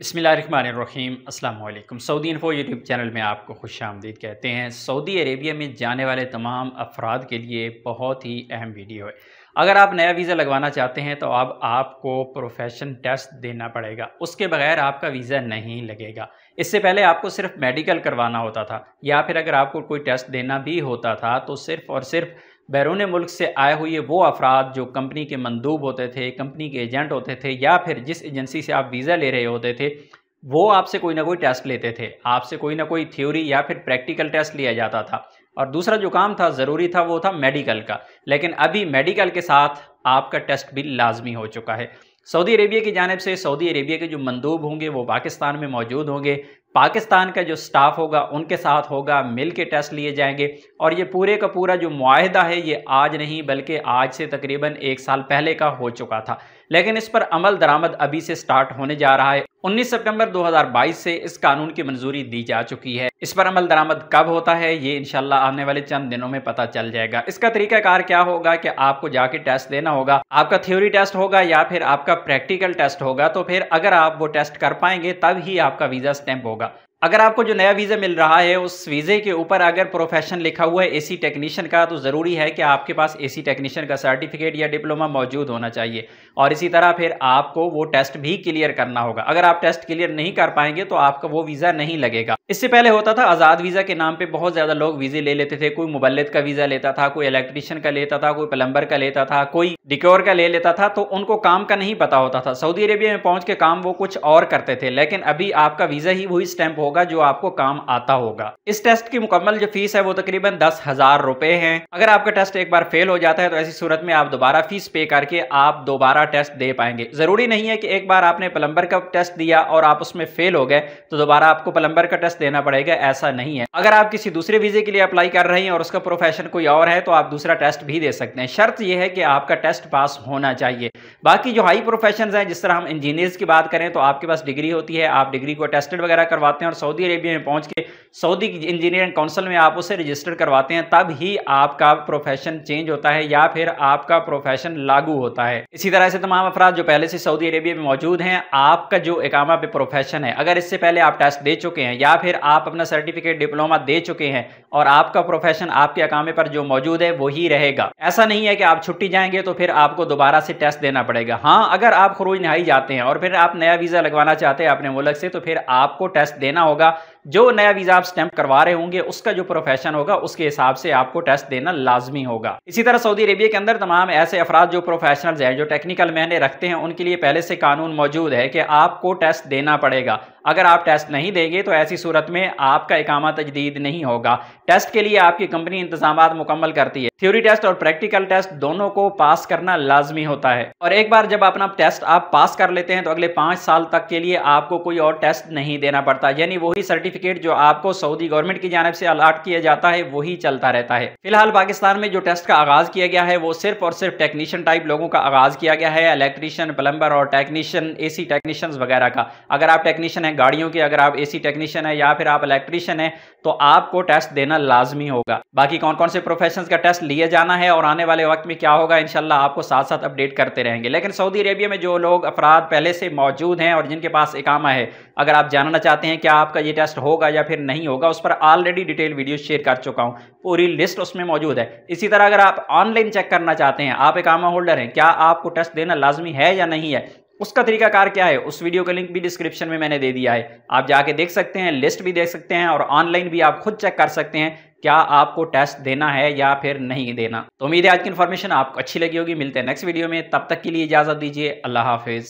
बसमीम अल्लाम Saudi info YouTube channel में आपको खुश आमदीद कहते हैं सऊदी अरेबिया में जाने वाले तमाम अफराद के लिए बहुत ही अहम वीडियो है अगर आप नया वीज़ा लगवाना चाहते हैं तो अब आपको प्रोफेशन टेस्ट देना पड़ेगा उसके बगैर आपका वीज़ा नहीं लगेगा इससे पहले आपको सिर्फ मेडिकल करवाना होता था या फिर अगर आपको कोई टेस्ट देना भी होता था तो सिर्फ और सिर्फ बैरून मुल्क से आए हुए वो अफराद जो कंपनी के मंदूब होते थे कंपनी के एजेंट होते थे या फिर जिस एजेंसी से आप वीज़ा ले रहे होते थे वो आपसे कोई ना कोई टेस्ट लेते थे आपसे कोई ना कोई थ्योरी या फिर प्रैक्टिकल टेस्ट लिया जाता था और दूसरा जो काम था ज़रूरी था वो था मेडिकल का लेकिन अभी मेडिकल के साथ आपका टेस्ट भी लाजमी हो चुका है सऊदी अरेबिया की जानब से सऊदी अरेबिया के जो मंदूब होंगे वो पाकिस्तान में मौजूद होंगे पाकिस्तान का जो स्टाफ होगा उनके साथ होगा मिल के टेस्ट लिए जाएंगे और ये पूरे का पूरा जो माहदा है ये आज नहीं बल्कि आज से तकरीबन एक साल पहले का हो चुका था लेकिन इस पर अमल दरामद अभी से स्टार्ट होने जा रहा है 19 सितंबर 2022 से इस कानून की मंजूरी दी जा चुकी है इस पर अमल दरामद कब होता है ये इनशाला आने वाले चंद दिनों में पता चल जाएगा इसका तरीकाकार क्या होगा कि आपको जाके टेस्ट देना होगा आपका थ्योरी टेस्ट होगा या फिर आपका प्रैक्टिकल टेस्ट होगा तो फिर अगर आप वो टेस्ट कर पाएंगे तब ही आपका वीजा स्टैंप होगा अगर आपको जो नया वीज़ा मिल रहा है उस वीज़े के ऊपर अगर प्रोफेशन लिखा हुआ है एसी टेक्नीशियन का तो ज़रूरी है कि आपके पास एसी टेक्नीशियन का सर्टिफिकेट या डिप्लोमा मौजूद होना चाहिए और इसी तरह फिर आपको वो टेस्ट भी क्लियर करना होगा अगर आप टेस्ट क्लियर नहीं कर पाएंगे तो आपका वो वीज़ा नहीं लगेगा इससे पहले होता था आज़ाद वीज़ा के नाम पर बहुत ज़्यादा लोग वीज़े ले लेते थे कोई मुबलत का वीज़ा लेता था कोई इलेक्ट्रीशियन का लेता था कोई प्लम्बर का लेता था कोई डिक्योर का ले लेता था तो उनको काम का नहीं पता होता था सऊदी अरेबिया में पहुँच के काम वो कुछ और करते थे लेकिन अभी आपका वीज़ा ही वही स्टैम्प होगा होगा जो आपको काम आता होगा इस टेस्ट की मुकम्मल जो फीस है वो तकरीबन दस हजार रुपए है अगर आपका टेस्ट एक बार फेल हो जाता है तो ऐसी सूरत में आप दोबारा फीस पे करके आप दोबारा टेस्ट दे पाएंगे जरूरी नहीं है कि एक बार आपने प्लम्बर का टेस्ट दिया और आप उसमें फेल हो गए तो दोबारा आपको प्लम्बर का टेस्ट देना पड़ेगा ऐसा नहीं है अगर आप किसी दूसरे वीजे के लिए अप्लाई कर रहे हैं और उसका प्रोफेशन कोई और है तो आप दूसरा टेस्ट भी दे सकते हैं शर्त यह है कि आपका टेस्ट पास होना चाहिए बाकी जो हाई प्रोफेशन हैं जिस तरह हम इंजीनियर्स की बात करें तो आपके पास डिग्री होती है आप डिग्री को टेस्टेड वगैरह करवाते हैं और सऊदी अरेबिया में पहुंच के सऊदी इंजीनियरिंग काउंसिल में आप उसे रजिस्टर करवाते हैं तब ही आपका प्रोफेशन चेंज होता है या फिर आपका प्रोफेशन लागू होता है इसी तरह से तमाम अफराद जो पहले से सऊदी अरेबिया में मौजूद हैं आपका जो एकामा पे प्रोफेशन है अगर इससे पहले आप टेस्ट दे चुके हैं या फिर आप अपना सर्टिफिकेट डिप्लोमा दे चुके हैं और आपका प्रोफेशन आपके अकामे पर जो मौजूद है वही रहेगा ऐसा नहीं है कि आप छुट्टी जाएंगे तो फिर आपको दोबारा से टेस्ट देना पड़ेगा पड़ेगा हाँ अगर आप खरूज नहाई जाते हैं और फिर आप नया वीज़ा लगवाना चाहते हैं अपने मुल्क से तो फिर आपको टेस्ट देना होगा जो नया वीज़ा आप स्टैंप करवा रहे होंगे उसका जो प्रोफेशन होगा उसके हिसाब से आपको टेस्ट देना लाजमी होगा इसी तरह सऊदी अरेबिया के अंदर तमाम ऐसे अफराद जो प्रोफेशनल्स हैं जो टेक्निकल मैंने रखते हैं उनके लिए पहले से कानून मौजूद है कि आपको टेस्ट देना पड़ेगा अगर आप टेस्ट नहीं देंगे तो ऐसी सूरत में आपका इकामा तजदीद नहीं होगा टेस्ट के लिए आपकी कंपनी इंतजाम मुकम्मल करती है थ्योरी टेस्ट और प्रैक्टिकल टेस्ट दोनों को पास करना लाजमी होता है और एक बार जब अपना टेस्ट आप पास कर लेते हैं तो अगले पांच साल तक के लिए आपको कोई और टेस्ट नहीं देना पड़ता यानी वही सर्टिफिक सर्टिफिकेट जो आपको सऊदी गवर्नमेंट की जानब से अलाट किया जाता है वही चलता रहता है फिलहाल पाकिस्तान में जो टेस्ट का आगाज किया गया है वो सिर्फ और सिर्फ टेक्नीशियन टाइप लोगों का आगाज किया गया है इलेक्ट्रीशियन प्लम्बर और टेक्नीशियन ए सी वगैरह का अगर आप टेक्नीशियन है गाड़ियों के अगर आप सी टेक्नीशियन है या फिर आप इलेक्ट्रीशियन है तो आपको टेस्ट देना लाजमी होगा बाकी कौन कौन से प्रोफेशन का टेस्ट लिए जाना है और आने वाले वक्त में क्या होगा इनशाला आपको साथ साथ अपडेट करते रहेंगे लेकिन सऊदी अरेबिया में जो लोग अफराद पहले से मौजूद हैं और जिनके पास इकामा है अगर आप जानना चाहते हैं क्या आपका ये टेस्ट होगा या फिर नहीं होगा उस पर ऑलरेडी डिटेल वीडियो शेयर कर चुका हूँ पूरी लिस्ट उसमें मौजूद है इसी तरह अगर आप ऑनलाइन चेक करना चाहते हैं आप एक आमा होल्डर हैं क्या आपको टेस्ट देना लाजमी है या नहीं है उसका तरीका कार क्या है उस वीडियो का लिंक भी डिस्क्रिप्शन में मैंने दे दिया है आप जाके देख सकते हैं लिस्ट भी देख सकते हैं और ऑनलाइन भी आप खुद चेक कर सकते हैं क्या आपको टेस्ट देना है या फिर नहीं देना तो उम्मीद है आज की इन्फॉर्मेशन आपको अच्छी लगी होगी मिलते हैं नेक्स्ट वीडियो में तब तक के लिए इजाज़त दीजिए अल्लाह हाफिज़